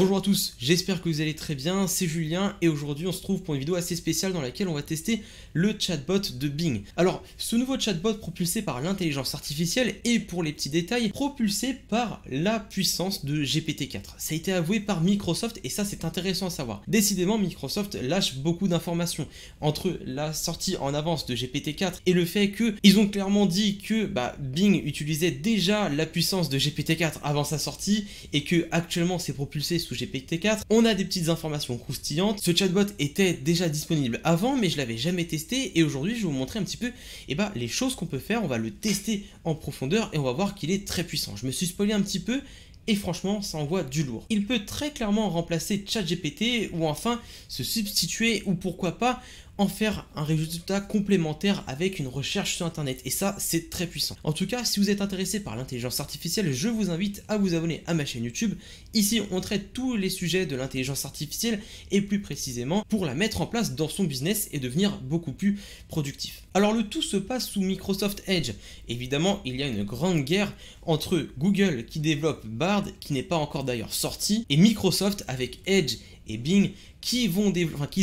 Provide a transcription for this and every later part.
Bonjour à tous, j'espère que vous allez très bien, c'est Julien et aujourd'hui on se trouve pour une vidéo assez spéciale dans laquelle on va tester le chatbot de Bing. Alors ce nouveau chatbot propulsé par l'intelligence artificielle et pour les petits détails propulsé par la puissance de GPT-4. Ça a été avoué par Microsoft et ça c'est intéressant à savoir. Décidément Microsoft lâche beaucoup d'informations entre la sortie en avance de GPT-4 et le fait que ils ont clairement dit que bah, Bing utilisait déjà la puissance de GPT-4 avant sa sortie et que actuellement c'est propulsé sous GPT-4, on a des petites informations croustillantes. Ce chatbot était déjà disponible avant, mais je l'avais jamais testé, et aujourd'hui je vais vous montrer un petit peu eh ben, les choses qu'on peut faire. On va le tester en profondeur et on va voir qu'il est très puissant. Je me suis spoilé un petit peu, et franchement ça envoie du lourd. Il peut très clairement remplacer ChatGPT ou enfin se substituer ou pourquoi pas en faire un résultat complémentaire avec une recherche sur internet et ça c'est très puissant. En tout cas si vous êtes intéressé par l'intelligence artificielle je vous invite à vous abonner à ma chaîne YouTube. Ici on traite tous les sujets de l'intelligence artificielle et plus précisément pour la mettre en place dans son business et devenir beaucoup plus productif. Alors le tout se passe sous Microsoft Edge. Évidemment il y a une grande guerre entre Google qui développe Bard qui n'est pas encore d'ailleurs sorti et Microsoft avec Edge et Bing qui vont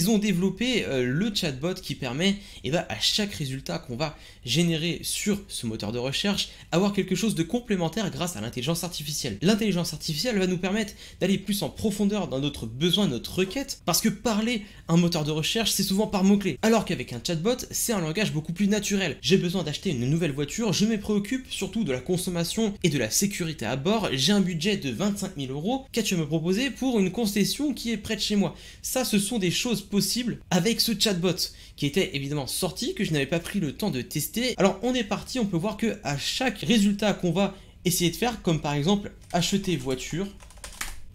ont développé euh, le chatbot qui permet eh ben, à chaque résultat qu'on va générer sur ce moteur de recherche avoir quelque chose de complémentaire grâce à l'intelligence artificielle. L'intelligence artificielle va nous permettre d'aller plus en profondeur dans notre besoin, notre requête, parce que parler un moteur de recherche c'est souvent par mots-clés, alors qu'avec un chatbot c'est un langage beaucoup plus naturel. J'ai besoin d'acheter une nouvelle voiture, je me préoccupe surtout de la consommation et de la sécurité à bord, j'ai un budget de 25 000 euros, qu'as-tu me proposer pour une concession qui est près de chez moi ça, ce sont des choses possibles avec ce chatbot qui était évidemment sorti, que je n'avais pas pris le temps de tester. Alors on est parti, on peut voir que à chaque résultat qu'on va essayer de faire, comme par exemple acheter voiture,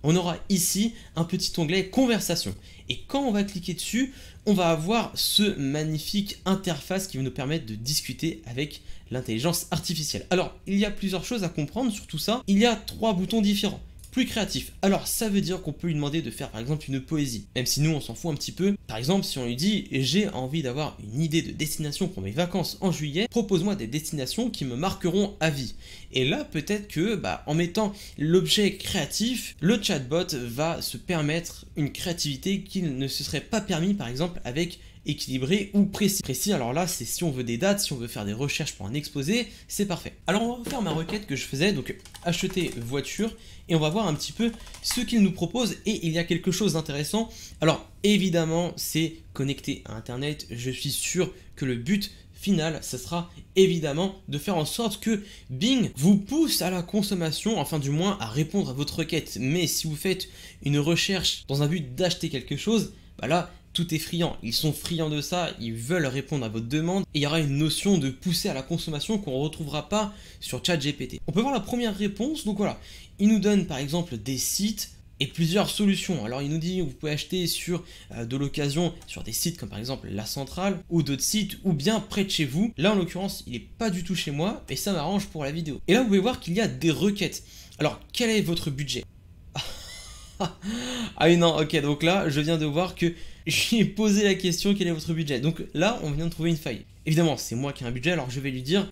on aura ici un petit onglet conversation. Et quand on va cliquer dessus, on va avoir ce magnifique interface qui va nous permettre de discuter avec l'intelligence artificielle. Alors, il y a plusieurs choses à comprendre sur tout ça. Il y a trois boutons différents plus créatif. Alors ça veut dire qu'on peut lui demander de faire par exemple une poésie, même si nous on s'en fout un petit peu. Par exemple, si on lui dit j'ai envie d'avoir une idée de destination pour mes vacances en juillet, propose-moi des destinations qui me marqueront à vie. Et là, peut-être que bah, en mettant l'objet créatif, le chatbot va se permettre une créativité qu'il ne se serait pas permis par exemple avec équilibré ou précis. Précis, alors là, c'est si on veut des dates, si on veut faire des recherches pour un exposé, c'est parfait. Alors on va faire ma requête que je faisais, donc acheter voiture, et on va voir un petit peu ce qu'il nous propose, et il y a quelque chose d'intéressant. Alors évidemment, c'est connecté à Internet, je suis sûr que le but final, ce sera évidemment de faire en sorte que Bing vous pousse à la consommation, enfin du moins à répondre à votre requête. Mais si vous faites une recherche dans un but d'acheter quelque chose, bah là, tout est friand. Ils sont friands de ça, ils veulent répondre à votre demande, et il y aura une notion de pousser à la consommation qu'on ne retrouvera pas sur ChatGPT. On peut voir la première réponse, donc voilà. Il nous donne par exemple des sites et plusieurs solutions. Alors il nous dit vous pouvez acheter sur euh, de l'occasion sur des sites comme par exemple La Centrale ou d'autres sites ou bien près de chez vous. Là en l'occurrence il n'est pas du tout chez moi et ça m'arrange pour la vidéo. Et là vous pouvez voir qu'il y a des requêtes. Alors quel est votre budget ah oui, non, ok, donc là, je viens de voir que j'ai posé la question quel est votre budget. Donc là, on vient de trouver une faille. Évidemment, c'est moi qui ai un budget, alors je vais lui dire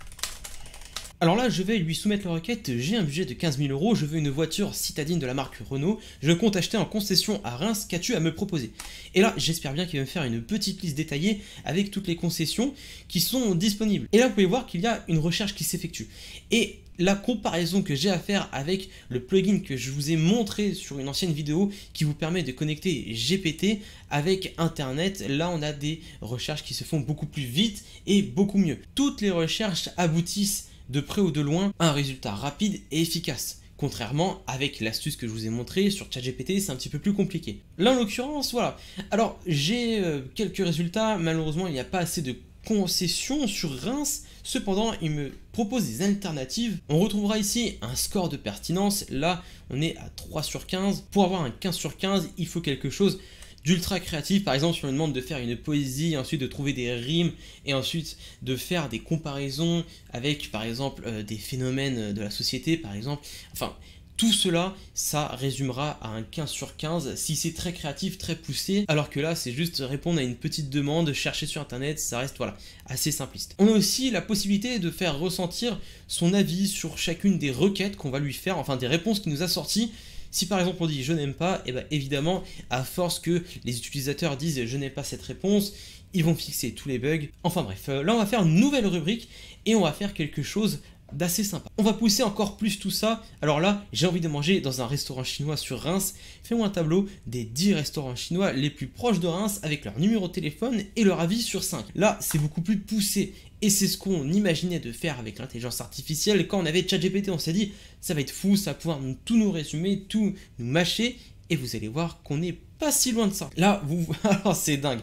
alors là, je vais lui soumettre la requête. J'ai un budget de 15 000 euros. Je veux une voiture citadine de la marque Renault. Je compte acheter en concession à Reims. Qu'as-tu à me proposer Et là, j'espère bien qu'il va me faire une petite liste détaillée avec toutes les concessions qui sont disponibles. Et là, vous pouvez voir qu'il y a une recherche qui s'effectue. Et la comparaison que j'ai à faire avec le plugin que je vous ai montré sur une ancienne vidéo qui vous permet de connecter GPT avec Internet, là on a des recherches qui se font beaucoup plus vite et beaucoup mieux. Toutes les recherches aboutissent de près ou de loin à un résultat rapide et efficace. Contrairement avec l'astuce que je vous ai montré sur ChatGPT, c'est un petit peu plus compliqué. Là, en l'occurrence, voilà. Alors, j'ai euh, quelques résultats. Malheureusement, il n'y a pas assez de concession sur Reims, cependant il me propose des alternatives. On retrouvera ici un score de pertinence, là on est à 3 sur 15. Pour avoir un 15 sur 15, il faut quelque chose d'ultra créatif. Par exemple, si on me demande de faire une poésie, ensuite de trouver des rimes, et ensuite de faire des comparaisons avec, par exemple, euh, des phénomènes de la société, par exemple. Enfin, tout cela, ça résumera à un 15 sur 15 si c'est très créatif, très poussé, alors que là, c'est juste répondre à une petite demande, chercher sur Internet, ça reste voilà, assez simpliste. On a aussi la possibilité de faire ressentir son avis sur chacune des requêtes qu'on va lui faire, enfin des réponses qui nous a sorties. Si par exemple on dit je n'aime pas, et eh bien évidemment, à force que les utilisateurs disent je n'aime pas cette réponse, ils vont fixer tous les bugs. Enfin bref, euh, là on va faire une nouvelle rubrique et on va faire quelque chose d'assez sympa. On va pousser encore plus tout ça. Alors là, j'ai envie de manger dans un restaurant chinois sur Reims. Fais-moi un tableau des 10 restaurants chinois les plus proches de Reims avec leur numéro de téléphone et leur avis sur 5. Là, c'est beaucoup plus poussé. Et c'est ce qu'on imaginait de faire avec l'intelligence artificielle quand on avait ChatGPT. On s'est dit, ça va être fou, ça va pouvoir tout nous résumer, tout nous mâcher. Et vous allez voir qu'on n'est pas si loin de ça. Là, vous... Alors c'est dingue.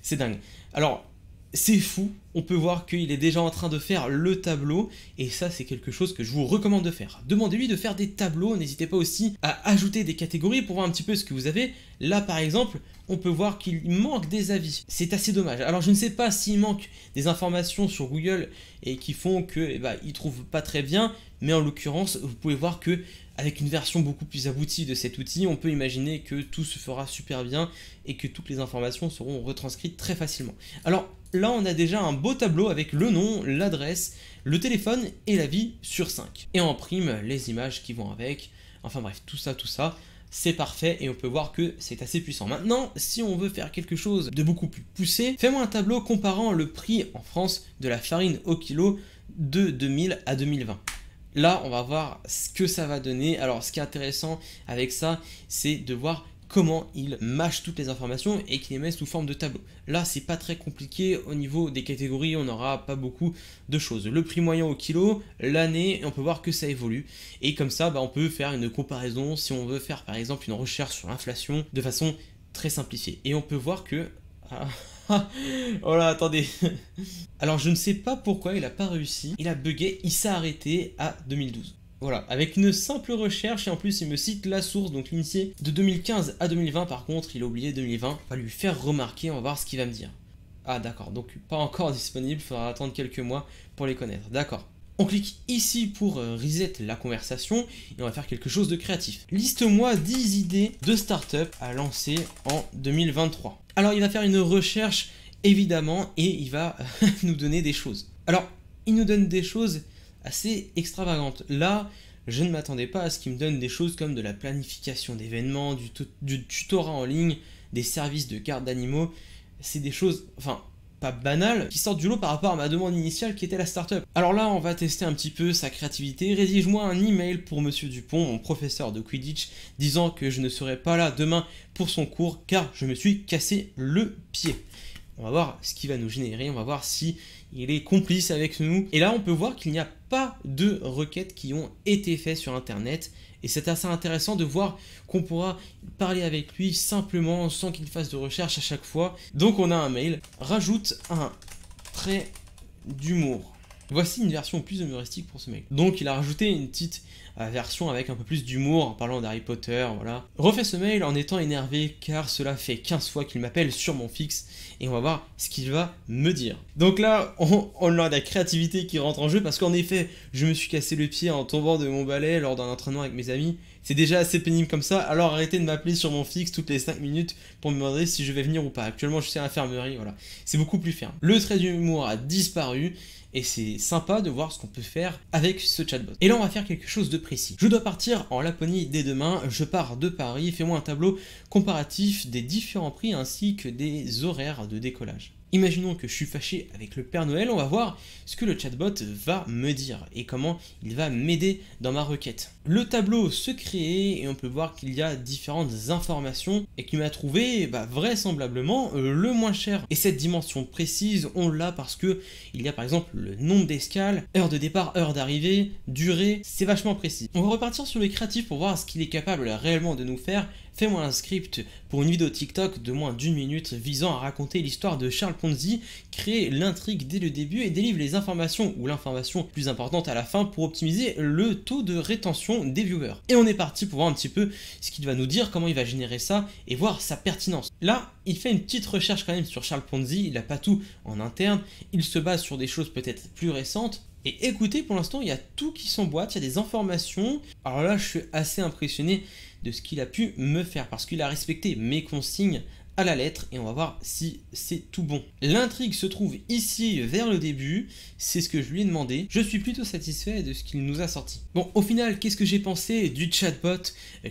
C'est dingue. Alors, c'est fou, on peut voir qu'il est déjà en train de faire le tableau, et ça c'est quelque chose que je vous recommande de faire. Demandez-lui de faire des tableaux, n'hésitez pas aussi à ajouter des catégories pour voir un petit peu ce que vous avez. Là par exemple, on peut voir qu'il manque des avis, c'est assez dommage. Alors je ne sais pas s'il manque des informations sur Google et qui font que eh ben, il trouve pas très bien, mais en l'occurrence vous pouvez voir que avec une version beaucoup plus aboutie de cet outil, on peut imaginer que tout se fera super bien et que toutes les informations seront retranscrites très facilement. Alors Là, on a déjà un beau tableau avec le nom, l'adresse, le téléphone et la vie sur 5. Et en prime, les images qui vont avec. Enfin bref, tout ça, tout ça c'est parfait et on peut voir que c'est assez puissant. Maintenant, si on veut faire quelque chose de beaucoup plus poussé, fais-moi un tableau comparant le prix en France de la farine au kilo de 2000 à 2020. Là, on va voir ce que ça va donner. Alors, ce qui est intéressant avec ça, c'est de voir comment il mâche toutes les informations et qu'il les met sous forme de tableau. Là, c'est pas très compliqué au niveau des catégories, on n'aura pas beaucoup de choses. Le prix moyen au kilo, l'année, on peut voir que ça évolue. Et comme ça, bah, on peut faire une comparaison si on veut faire par exemple une recherche sur l'inflation de façon très simplifiée. Et on peut voir que... Ah, oh là, attendez. Alors je ne sais pas pourquoi il n'a pas réussi. Il a bugué, il s'est arrêté à 2012. Voilà, avec une simple recherche, et en plus il me cite la source, donc l'initié de 2015 à 2020, par contre il a oublié 2020, on va lui faire remarquer, on va voir ce qu'il va me dire. Ah d'accord, donc pas encore disponible, faudra attendre quelques mois pour les connaître, d'accord. On clique ici pour euh, reset la conversation et on va faire quelque chose de créatif. Liste-moi 10 idées de start-up à lancer en 2023. Alors il va faire une recherche évidemment et il va nous donner des choses. Alors il nous donne des choses assez extravagante. Là, je ne m'attendais pas à ce qu'il me donne des choses comme de la planification d'événements, du, tutorat en ligne, des services de garde d'animaux. C'est des choses, enfin, pas banales, qui sortent du lot par rapport à ma demande initiale qui était la startup. Alors là, on va tester un petit peu sa créativité. Rédige-moi un email pour Monsieur Dupont, mon professeur de Quidditch, disant que je ne serai pas là demain pour son cours car je me suis cassé le pied on va voir ce qui va nous générer, on va voir si il est complice avec nous. Et là, on peut voir qu'il n'y a pas de requêtes qui ont été faites sur Internet. Et c'est assez intéressant de voir qu'on pourra parler avec lui simplement sans qu'il fasse de recherche à chaque fois. Donc on a un mail, rajoute un trait d'humour Voici une version plus humoristique pour ce mec. Donc il a rajouté une petite euh, version avec un peu plus d'humour en parlant d'Harry Potter, voilà. Refais ce mail en étant énervé car cela fait 15 fois qu'il m'appelle sur mon fixe et on va voir ce qu'il va me dire. Donc là, on, a la créativité qui rentre en jeu parce qu'en effet, je me suis cassé le pied en tombant de mon balai lors d'un entraînement avec mes amis. C'est déjà assez pénible comme ça, alors arrêtez de m'appeler sur mon fixe toutes les 5 minutes pour me demander si je vais venir ou pas. Actuellement, je suis à l'infirmerie, voilà. C'est beaucoup plus ferme. Le trait d'humour a disparu et c'est sympa de voir ce qu'on peut faire avec ce chatbot. Et là on va faire quelque chose de précis. Je dois partir en Laponie dès demain, je pars de Paris, fais-moi un tableau comparatif des différents prix ainsi que des horaires de décollage. Imaginons que je suis fâché avec le Père Noël, on va voir ce que le chatbot va me dire et comment il va m'aider dans ma requête. Le tableau se crée et on peut voir qu'il y a différentes informations et qu'il m'a trouvé bah, vraisemblablement euh, le moins cher. Et cette dimension précise, on l'a parce que il y a par exemple le nombre d'escales, heure de départ, heure d'arrivée, durée, c'est vachement précis. On va repartir sur le créatif pour voir ce qu'il est capable réellement de nous faire Fais-moi un script pour une vidéo TikTok de moins d'une minute visant à raconter l'histoire de Charles Ponzi, crée l'intrigue dès le début et délivre les informations ou l'information plus importante à la fin pour optimiser le taux de rétention des viewers. Et on est parti pour voir un petit peu ce qu'il va nous dire, comment il va générer ça et voir sa pertinence. Là, il fait une petite recherche quand même sur Charles Ponzi, il n'a pas tout en interne, il se base sur des choses peut-être plus récentes, et écoutez, pour l'instant, il y a tout qui s'emboîte, il y a des informations. Alors là, je suis assez impressionné de ce qu'il a pu me faire parce qu'il a respecté mes consignes à la lettre et on va voir si c'est tout bon. L'intrigue se trouve ici vers le début, c'est ce que je lui ai demandé. Je suis plutôt satisfait de ce qu'il nous a sorti. Bon, au final, qu'est-ce que j'ai pensé du chatbot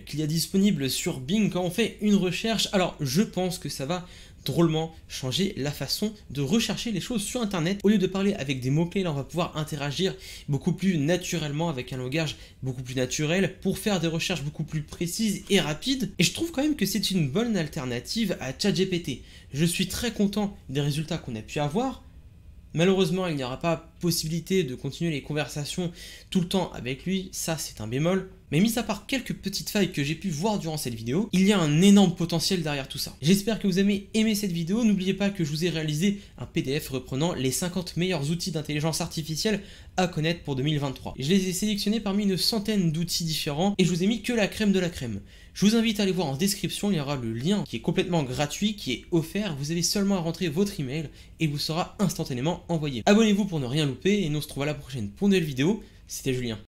qu'il y a disponible sur Bing quand on fait une recherche Alors, je pense que ça va drôlement changer la façon de rechercher les choses sur Internet. Au lieu de parler avec des mots-clés, là on va pouvoir interagir beaucoup plus naturellement avec un langage beaucoup plus naturel pour faire des recherches beaucoup plus précises et rapides. Et je trouve quand même que c'est une bonne alternative à ChatGPT. Je suis très content des résultats qu'on a pu avoir. Malheureusement, il n'y aura pas possibilité de continuer les conversations tout le temps avec lui, ça c'est un bémol. Mais mis à part quelques petites failles que j'ai pu voir durant cette vidéo, il y a un énorme potentiel derrière tout ça. J'espère que vous avez aimé cette vidéo, n'oubliez pas que je vous ai réalisé un PDF reprenant les 50 meilleurs outils d'intelligence artificielle à connaître pour 2023. Je les ai sélectionnés parmi une centaine d'outils différents et je vous ai mis que la crème de la crème. Je vous invite à aller voir en description, il y aura le lien qui est complètement gratuit, qui est offert, vous avez seulement à rentrer votre email et vous sera instantanément envoyé. Abonnez-vous pour ne rien louper et nous on se retrouve à la prochaine pour une nouvelle vidéo, c'était Julien.